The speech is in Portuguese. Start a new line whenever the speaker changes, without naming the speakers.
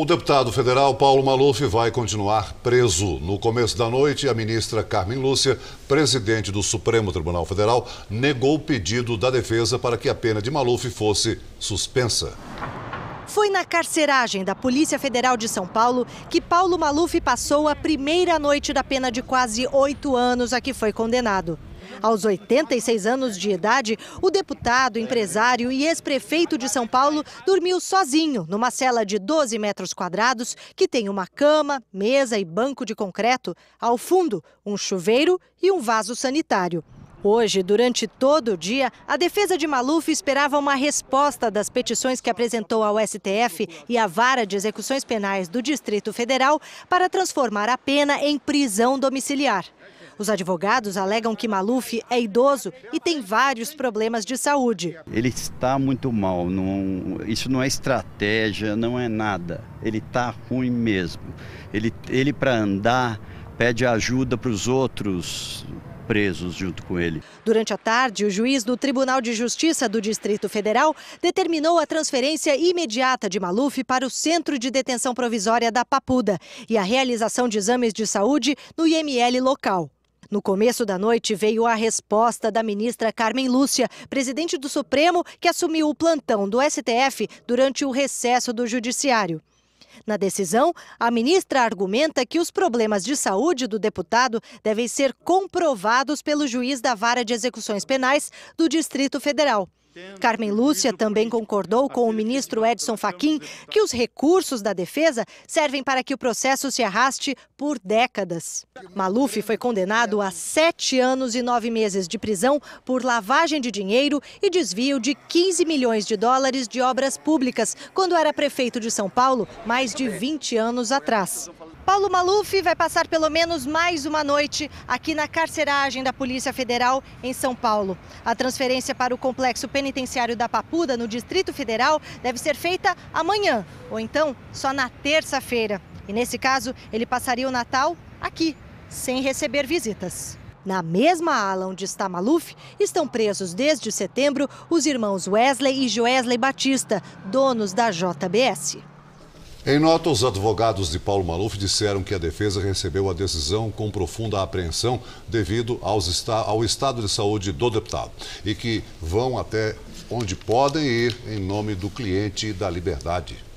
O deputado federal Paulo Maluf vai continuar preso. No começo da noite, a ministra Carmen Lúcia, presidente do Supremo Tribunal Federal, negou o pedido da defesa para que a pena de Maluf fosse suspensa.
Foi na carceragem da Polícia Federal de São Paulo que Paulo Maluf passou a primeira noite da pena de quase oito anos a que foi condenado. Aos 86 anos de idade, o deputado, empresário e ex-prefeito de São Paulo dormiu sozinho numa cela de 12 metros quadrados que tem uma cama, mesa e banco de concreto. Ao fundo, um chuveiro e um vaso sanitário. Hoje, durante todo o dia, a defesa de Maluf esperava uma resposta das petições que apresentou ao STF e à Vara de Execuções Penais do Distrito Federal para transformar a pena em prisão domiciliar. Os advogados alegam que Maluf é idoso e tem vários problemas de saúde.
Ele está muito mal, não, isso não é estratégia, não é nada. Ele está ruim mesmo. Ele, ele para andar, pede ajuda para os outros, presos junto com ele.
Durante a tarde, o juiz do Tribunal de Justiça do Distrito Federal determinou a transferência imediata de Maluf para o Centro de Detenção Provisória da Papuda e a realização de exames de saúde no IML local. No começo da noite veio a resposta da ministra Carmen Lúcia, presidente do Supremo, que assumiu o plantão do STF durante o recesso do Judiciário. Na decisão, a ministra argumenta que os problemas de saúde do deputado devem ser comprovados pelo juiz da Vara de Execuções Penais do Distrito Federal. Carmen Lúcia também concordou com o ministro Edson Fachin que os recursos da defesa servem para que o processo se arraste por décadas. Maluf foi condenado a sete anos e nove meses de prisão por lavagem de dinheiro e desvio de 15 milhões de dólares de obras públicas quando era prefeito de São Paulo mais de 20 anos atrás. Paulo Maluf vai passar pelo menos mais uma noite aqui na carceragem da Polícia Federal em São Paulo. A transferência para o complexo penitenciário penitenciário da Papuda, no Distrito Federal, deve ser feita amanhã, ou então só na terça-feira. E nesse caso, ele passaria o Natal aqui, sem receber visitas. Na mesma ala onde está Maluf, estão presos desde setembro os irmãos Wesley e Joesley Batista, donos da JBS.
Em nota, os advogados de Paulo Maluf disseram que a defesa recebeu a decisão com profunda apreensão devido esta ao estado de saúde do deputado e que vão até onde podem ir em nome do cliente e da liberdade.